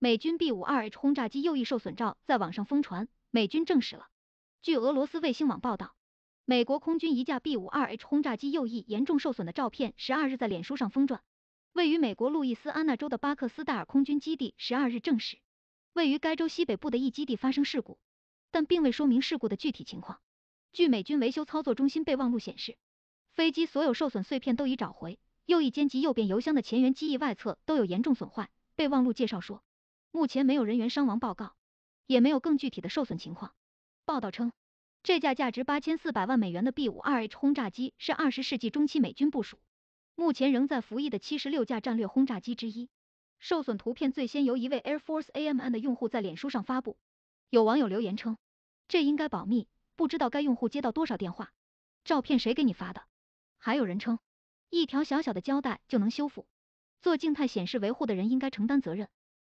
美军 B 五二 H 轰炸机右翼受损照在网上疯传，美军证实了。据俄罗斯卫星网报道，美国空军一架 B 五二 H 轰炸机右翼严重受损的照片，十二日在脸书上疯传。位于美国路易斯安那州的巴克斯代尔空军基地十二日证实，位于该州西北部的一基地发生事故，但并未说明事故的具体情况。据美军维修操作中心备忘录显示，飞机所有受损碎片都已找回，右翼歼及右边油箱的前缘机翼外侧都有严重损坏。备忘录介绍说。目前没有人员伤亡报告，也没有更具体的受损情况。报道称，这架价值八千四百万美元的 B-52H 轰炸机是二十世纪中期美军部署、目前仍在服役的七十六架战略轰炸机之一。受损图片最先由一位 Air Force A M N 的用户在脸书上发布，有网友留言称，这应该保密，不知道该用户接到多少电话。照片谁给你发的？还有人称，一条小小的胶带就能修复。做静态显示维护的人应该承担责任。